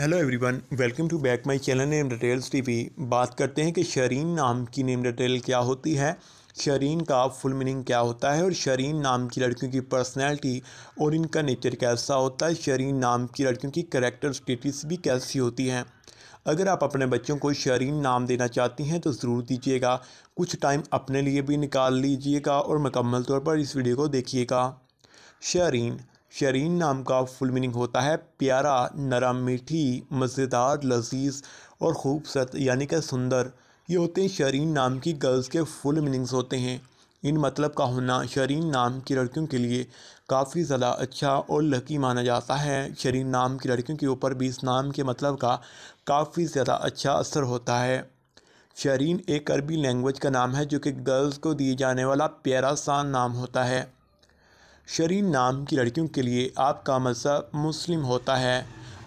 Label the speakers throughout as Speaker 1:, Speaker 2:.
Speaker 1: hello everyone welcome to back my channel name details TV बात करते हैं कि शरीन नाम की नेम डिटेल क्या होती है शरीन का फुल मीनिंग क्या होता है और शरीन नाम की लड़कियों की पर्सनैलिटी और इनका नेचर कैसा होता है शरीन नाम की लड़कियों की करेक्टर स्टेटिस भी कैसी होती हैं अगर आप अपने बच्चों को शरीन नाम देना चाहती हैं तो ज़रूर दीजिएगा कुछ टाइम अपने लिए भी निकाल लीजिएगा और मकम्मल तौर पर इस वीडियो को देखिएगा शरीन शरीन नाम का फुल मीनिंग होता है प्यारा नरम मीठी मज़ेदार लजीज और ख़ूबसूरत यानी कि सुंदर ये होते हैं शरीन नाम की गर्ल्स के फुल मीनिंग्स होते हैं इन मतलब का होना शरीन नाम की लड़कियों के लिए काफ़ी ज़्यादा अच्छा और लकी माना जाता है शरीन नाम की लड़कियों के ऊपर भी इस नाम के मतलब का काफ़ी ज़्यादा अच्छा असर होता है शरीन एक अरबी लैंग्वेज का नाम है जो कि गर्ल्स को दिए जाने वाला प्यारा सा नाम होता है शरीन नाम की लड़कियों के लिए आपका मजहब मुस्लिम होता है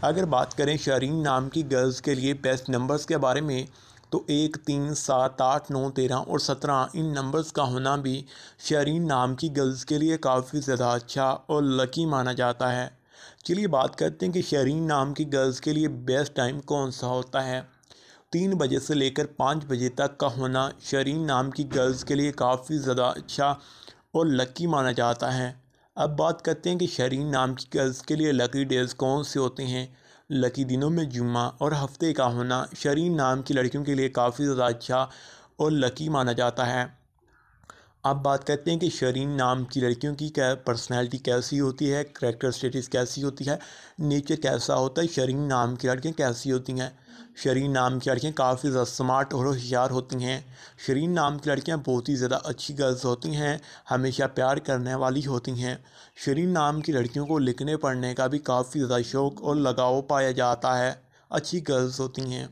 Speaker 1: अगर बात करें शरीन नाम की गर्ल्स के लिए बेस्ट नंबर्स के बारे में तो एक तीन सात आठ नौ तेरह और सत्रह इन नंबर्स का होना भी शरीन नाम की गर्ल्स के लिए काफ़ी ज़्यादा अच्छा और लकी माना जाता है चलिए बात करते हैं कि शरीन नाम की गर्ल्स के लिए बेस्ट टाइम कौन सा होता है तीन बजे से लेकर पाँच बजे तक का होना शरीन नाम की गर्ल्स के लिए काफ़ी ज़्यादा अच्छा और लकी माना जाता है अब बात करते हैं कि शरीन नाम की गर्ल्स के लिए लकी डेज कौन से होते हैं लकी दिनों में जुम्मा और हफ्ते का होना शरीन नाम की लड़कियों के लिए काफ़ी ज़्यादा अच्छा और लकी माना जाता है आप बात करते हैं कि शरीन नाम की लड़कियों की क्या पर्सनैलिटी कैसी होती है करेक्टर स्टेटस कैसी होती है नेचर कैसा होता है शरीन नाम की लड़कियाँ कैसी होती हैं शरीन नाम की लड़कियाँ काफ़ी ज़्यादा स्मार्ट और होशियार होती हैं शरीन नाम की लड़कियाँ बहुत ही ज़्यादा अच्छी गर्ल्स होती हैं हमेशा प्यार करने वाली होती हैं शरीन नाम की लड़कियों को लिखने पढ़ने का भी काफ़ी ज़्यादा शौक़ और लगाव पाया जाता है अच्छी गर्ल्स होती हैं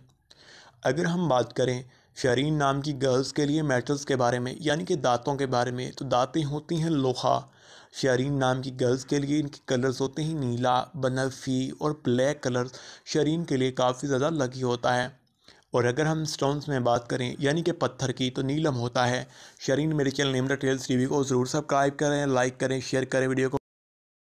Speaker 1: अगर हम बात करें शरीन नाम की गर्ल्स के लिए मेटल्स के बारे में यानी कि दांतों के बारे में तो दांतें होती हैं लोहा शरीन नाम की गर्ल्स के लिए इनके कलर्स होते हैं नीला बनफी और ब्लैक कलर्स शरीन के लिए काफ़ी ज़्यादा लकी होता है और अगर हम स्टोन्स में बात करें यानी कि पत्थर की तो नीलम होता है शरीन मेरे चैनल नेमरा टेल्स टी को ज़रूर सब्सक्राइब करें लाइक करें शेयर करें वीडियो को